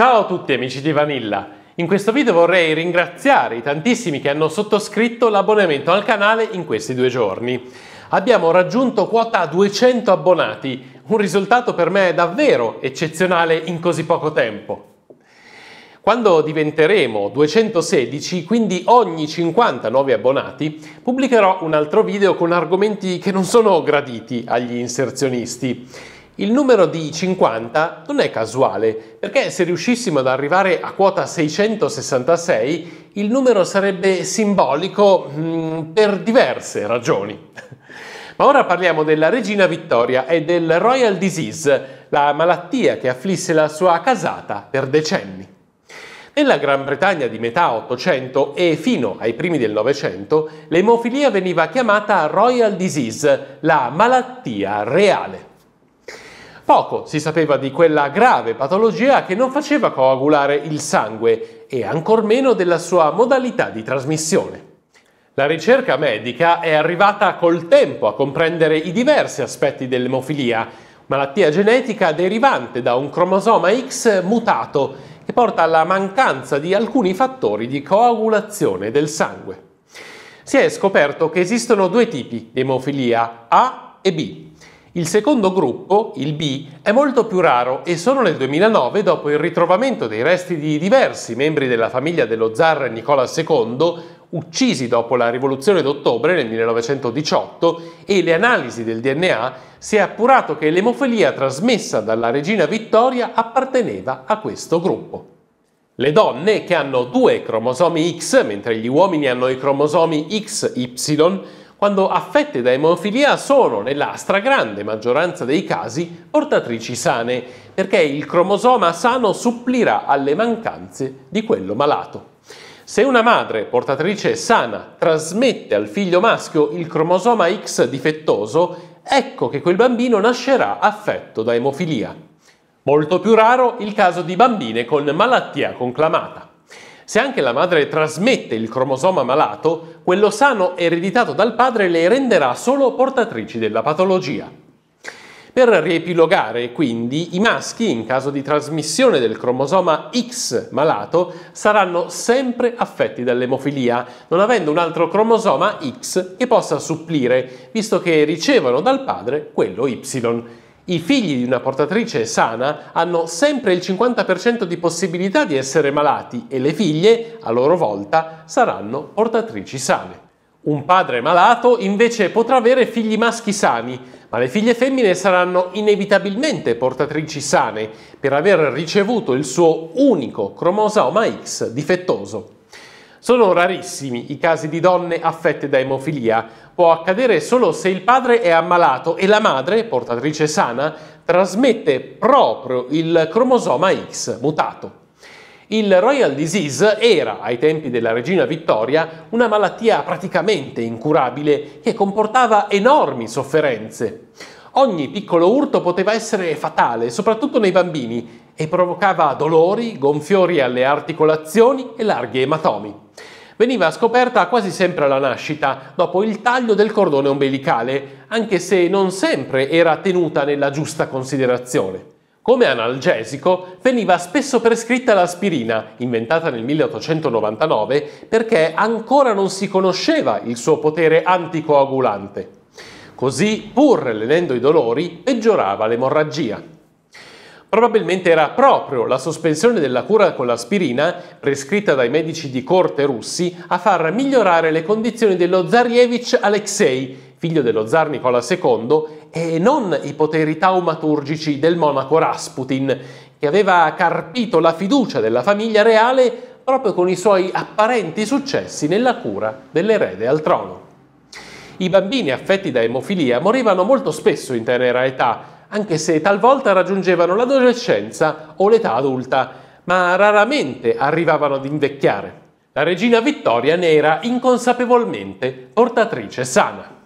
Ciao a tutti amici di Vanilla! In questo video vorrei ringraziare i tantissimi che hanno sottoscritto l'abbonamento al canale in questi due giorni. Abbiamo raggiunto quota 200 abbonati, un risultato per me davvero eccezionale in così poco tempo. Quando diventeremo 216, quindi ogni 50 nuovi abbonati, pubblicherò un altro video con argomenti che non sono graditi agli inserzionisti. Il numero di 50 non è casuale, perché se riuscissimo ad arrivare a quota 666, il numero sarebbe simbolico mh, mm, per diverse ragioni. Ma ora parliamo della regina Vittoria e del Royal Disease, la malattia che afflisse la sua casata per decenni. Nella Gran Bretagna di metà 800 e fino ai primi del 900, l'emofilia veniva chiamata Royal Disease, la malattia reale. Poco si sapeva di quella grave patologia che non faceva coagulare il sangue e ancor meno della sua modalità di trasmissione. La ricerca medica è arrivata col tempo a comprendere i diversi aspetti dell'emofilia, malattia genetica derivante da un cromosoma X mutato che porta alla mancanza di alcuni fattori di coagulazione del sangue. Si è scoperto che esistono due tipi di emofilia, A e B, il secondo gruppo, il B, è molto più raro e solo nel 2009, dopo il ritrovamento dei resti di diversi membri della famiglia dello zar Nicola II, uccisi dopo la rivoluzione d'ottobre nel 1918 e le analisi del DNA, si è appurato che l'emofilia trasmessa dalla regina Vittoria apparteneva a questo gruppo. Le donne, che hanno due cromosomi X, mentre gli uomini hanno i cromosomi XY, quando affette da emofilia sono, nella stragrande maggioranza dei casi, portatrici sane, perché il cromosoma sano supplirà alle mancanze di quello malato. Se una madre portatrice sana trasmette al figlio maschio il cromosoma X difettoso, ecco che quel bambino nascerà affetto da emofilia. Molto più raro il caso di bambine con malattia conclamata. Se anche la madre trasmette il cromosoma malato, quello sano ereditato dal padre le renderà solo portatrici della patologia. Per riepilogare, quindi, i maschi, in caso di trasmissione del cromosoma X malato, saranno sempre affetti dall'emofilia, non avendo un altro cromosoma X che possa supplire, visto che ricevono dal padre quello Y. I figli di una portatrice sana hanno sempre il 50% di possibilità di essere malati e le figlie, a loro volta, saranno portatrici sane. Un padre malato invece potrà avere figli maschi sani, ma le figlie femmine saranno inevitabilmente portatrici sane per aver ricevuto il suo unico cromosoma X difettoso. Sono rarissimi i casi di donne affette da emofilia. Può accadere solo se il padre è ammalato e la madre, portatrice sana, trasmette proprio il cromosoma X mutato. Il Royal Disease era, ai tempi della regina Vittoria, una malattia praticamente incurabile che comportava enormi sofferenze. Ogni piccolo urto poteva essere fatale, soprattutto nei bambini, e provocava dolori, gonfiori alle articolazioni e larghi ematomi. Veniva scoperta quasi sempre alla nascita, dopo il taglio del cordone ombelicale, anche se non sempre era tenuta nella giusta considerazione. Come analgesico veniva spesso prescritta l'aspirina, inventata nel 1899, perché ancora non si conosceva il suo potere anticoagulante. Così, pur lenendo i dolori, peggiorava l'emorragia. Probabilmente era proprio la sospensione della cura con l'aspirina, prescritta dai medici di corte russi, a far migliorare le condizioni dello Zarievich Alexei, figlio dello zar Nicola II, e non i poteri taumaturgici del monaco Rasputin, che aveva carpito la fiducia della famiglia reale proprio con i suoi apparenti successi nella cura dell'erede al trono. I bambini affetti da emofilia morivano molto spesso in tenera età, anche se talvolta raggiungevano l'adolescenza o l'età adulta, ma raramente arrivavano ad invecchiare. La regina Vittoria ne era inconsapevolmente portatrice sana.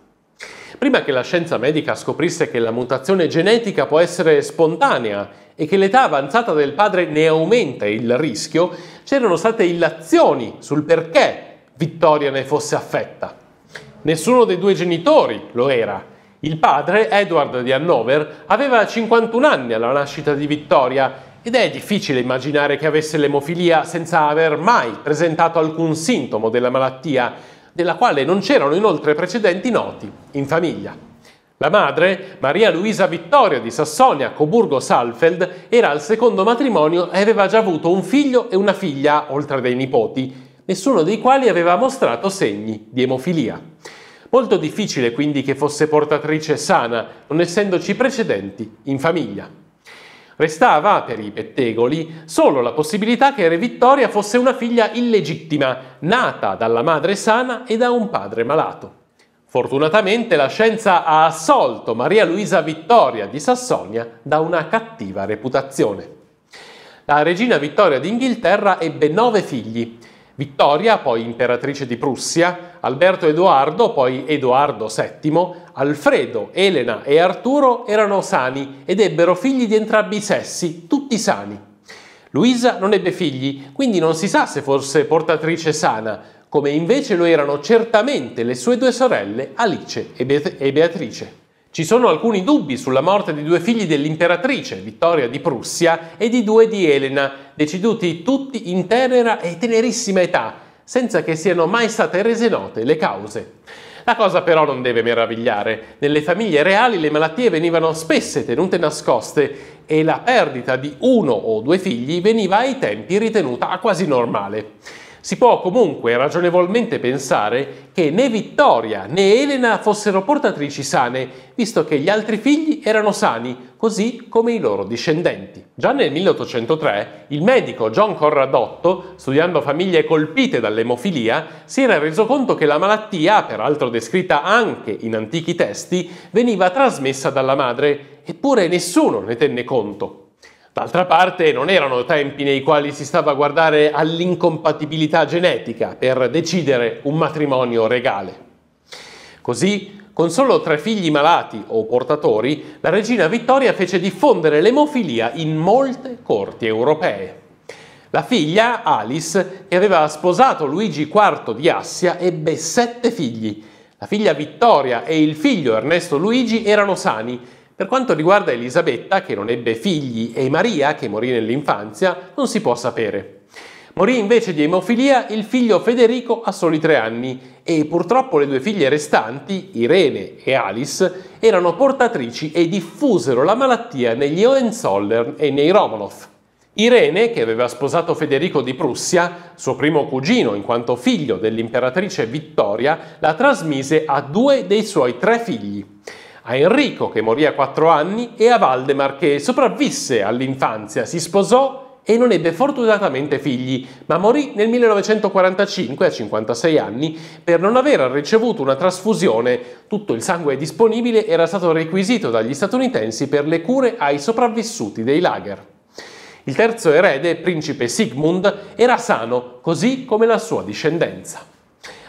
Prima che la scienza medica scoprisse che la mutazione genetica può essere spontanea e che l'età avanzata del padre ne aumenta il rischio, c'erano state illazioni sul perché Vittoria ne fosse affetta. Nessuno dei due genitori lo era il padre, Edward di Hannover, aveva 51 anni alla nascita di Vittoria ed è difficile immaginare che avesse l'emofilia senza aver mai presentato alcun sintomo della malattia, della quale non c'erano inoltre precedenti noti in famiglia. La madre, Maria Luisa Vittoria di Sassonia Coburgo Salfeld, era al secondo matrimonio e aveva già avuto un figlio e una figlia, oltre dei nipoti, nessuno dei quali aveva mostrato segni di emofilia. Molto difficile quindi che fosse portatrice sana, non essendoci precedenti in famiglia. Restava, per i pettegoli, solo la possibilità che Re Vittoria fosse una figlia illegittima, nata dalla madre sana e da un padre malato. Fortunatamente la scienza ha assolto Maria Luisa Vittoria di Sassonia da una cattiva reputazione. La regina Vittoria d'Inghilterra ebbe nove figli, Vittoria, poi imperatrice di Prussia, Alberto Edoardo, poi Edoardo VII, Alfredo, Elena e Arturo erano sani ed ebbero figli di entrambi i sessi, tutti sani. Luisa non ebbe figli, quindi non si sa se fosse portatrice sana, come invece lo erano certamente le sue due sorelle Alice e, Beat e Beatrice. Ci sono alcuni dubbi sulla morte di due figli dell'imperatrice Vittoria di Prussia e di due di Elena, deceduti tutti in tenera e tenerissima età, senza che siano mai state rese note le cause. La cosa però non deve meravigliare. Nelle famiglie reali le malattie venivano spesse tenute nascoste e la perdita di uno o due figli veniva ai tempi ritenuta quasi normale. Si può comunque ragionevolmente pensare che né Vittoria né Elena fossero portatrici sane, visto che gli altri figli erano sani, così come i loro discendenti. Già nel 1803 il medico John Corradotto, studiando famiglie colpite dall'emofilia, si era reso conto che la malattia, peraltro descritta anche in antichi testi, veniva trasmessa dalla madre, eppure nessuno ne tenne conto. D'altra parte non erano tempi nei quali si stava a guardare all'incompatibilità genetica per decidere un matrimonio regale. Così, con solo tre figli malati o portatori, la regina Vittoria fece diffondere l'emofilia in molte corti europee. La figlia, Alice, che aveva sposato Luigi IV di Assia, ebbe sette figli. La figlia Vittoria e il figlio Ernesto Luigi erano sani per quanto riguarda Elisabetta, che non ebbe figli, e Maria, che morì nell'infanzia, non si può sapere. Morì invece di emofilia il figlio Federico a soli tre anni e purtroppo le due figlie restanti, Irene e Alice, erano portatrici e diffusero la malattia negli Hohenzollern e nei Romanov. Irene, che aveva sposato Federico di Prussia, suo primo cugino in quanto figlio dell'imperatrice Vittoria, la trasmise a due dei suoi tre figli a Enrico che morì a quattro anni e a Valdemar che sopravvisse all'infanzia, si sposò e non ebbe fortunatamente figli, ma morì nel 1945 a 56 anni per non aver ricevuto una trasfusione. Tutto il sangue disponibile era stato requisito dagli statunitensi per le cure ai sopravvissuti dei lager. Il terzo erede, principe Sigmund, era sano, così come la sua discendenza.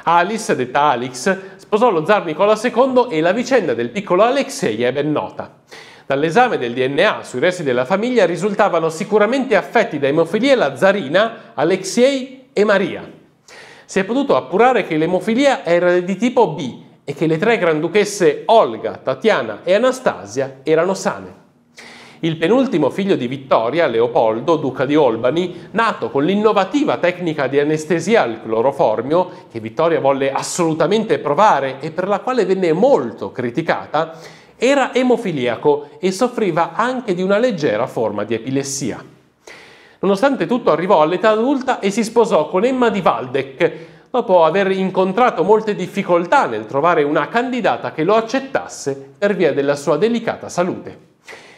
Alice, detta Alix, sposò lo zar Nicola II e la vicenda del piccolo Alexei è ben nota. Dall'esame del DNA sui resti della famiglia risultavano sicuramente affetti da emofilia la zarina, Alexei e Maria. Si è potuto appurare che l'emofilia era di tipo B e che le tre granduchesse Olga, Tatiana e Anastasia erano sane il penultimo figlio di Vittoria, Leopoldo, duca di Olbani, nato con l'innovativa tecnica di anestesia al cloroformio, che Vittoria volle assolutamente provare e per la quale venne molto criticata, era emofiliaco e soffriva anche di una leggera forma di epilessia. Nonostante tutto arrivò all'età adulta e si sposò con Emma di Waldeck, dopo aver incontrato molte difficoltà nel trovare una candidata che lo accettasse per via della sua delicata salute.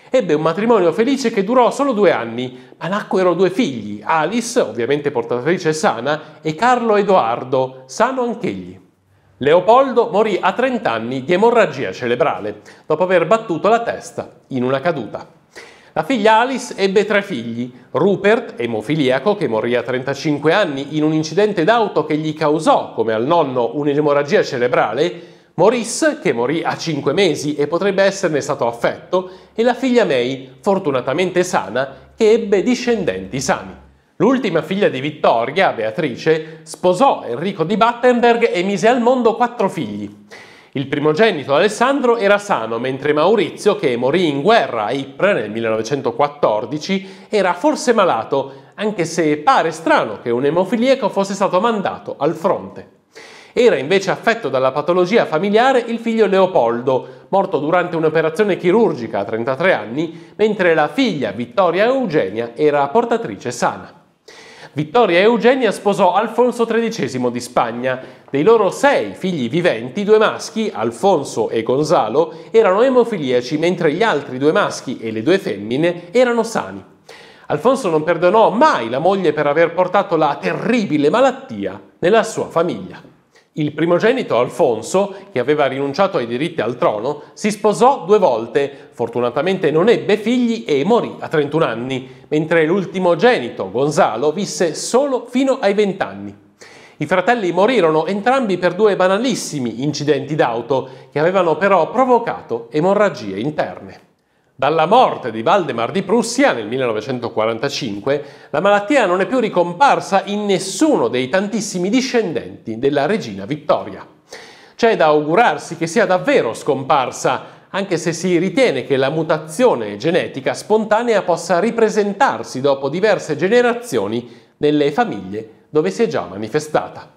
Ebbe un matrimonio felice che durò solo due anni, ma nacquero due figli, Alice, ovviamente portatrice sana, e Carlo Edoardo, sano anch'egli. Leopoldo morì a 30 anni di emorragia cerebrale, dopo aver battuto la testa in una caduta. La figlia Alice ebbe tre figli, Rupert, emofiliaco, che morì a 35 anni in un incidente d'auto che gli causò, come al nonno, un'emorragia cerebrale, Maurice, che morì a 5 mesi e potrebbe esserne stato affetto, e la figlia May, fortunatamente sana, che ebbe discendenti sani. L'ultima figlia di Vittoria, Beatrice, sposò Enrico di Battenberg e mise al mondo quattro figli. Il primogenito Alessandro era sano, mentre Maurizio, che morì in guerra a Ypres nel 1914, era forse malato, anche se pare strano che un emofiliaco fosse stato mandato al fronte. Era invece affetto dalla patologia familiare il figlio Leopoldo, morto durante un'operazione chirurgica a 33 anni, mentre la figlia Vittoria Eugenia era portatrice sana. Vittoria Eugenia sposò Alfonso XIII di Spagna. Dei loro sei figli viventi, due maschi, Alfonso e Gonzalo, erano emofiliaci, mentre gli altri due maschi e le due femmine erano sani. Alfonso non perdonò mai la moglie per aver portato la terribile malattia nella sua famiglia. Il primogenito Alfonso, che aveva rinunciato ai diritti al trono, si sposò due volte, fortunatamente non ebbe figli e morì a 31 anni, mentre l'ultimogenito Gonzalo visse solo fino ai 20 anni. I fratelli morirono entrambi per due banalissimi incidenti d'auto che avevano però provocato emorragie interne. Dalla morte di Valdemar di Prussia nel 1945, la malattia non è più ricomparsa in nessuno dei tantissimi discendenti della regina Vittoria. C'è da augurarsi che sia davvero scomparsa, anche se si ritiene che la mutazione genetica spontanea possa ripresentarsi dopo diverse generazioni nelle famiglie dove si è già manifestata.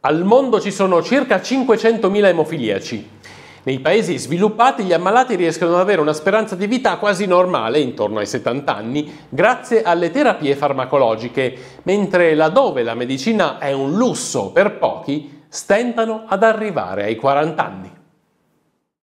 Al mondo ci sono circa 500.000 emofiliaci. Nei paesi sviluppati gli ammalati riescono ad avere una speranza di vita quasi normale, intorno ai 70 anni, grazie alle terapie farmacologiche, mentre laddove la medicina è un lusso per pochi, stentano ad arrivare ai 40 anni.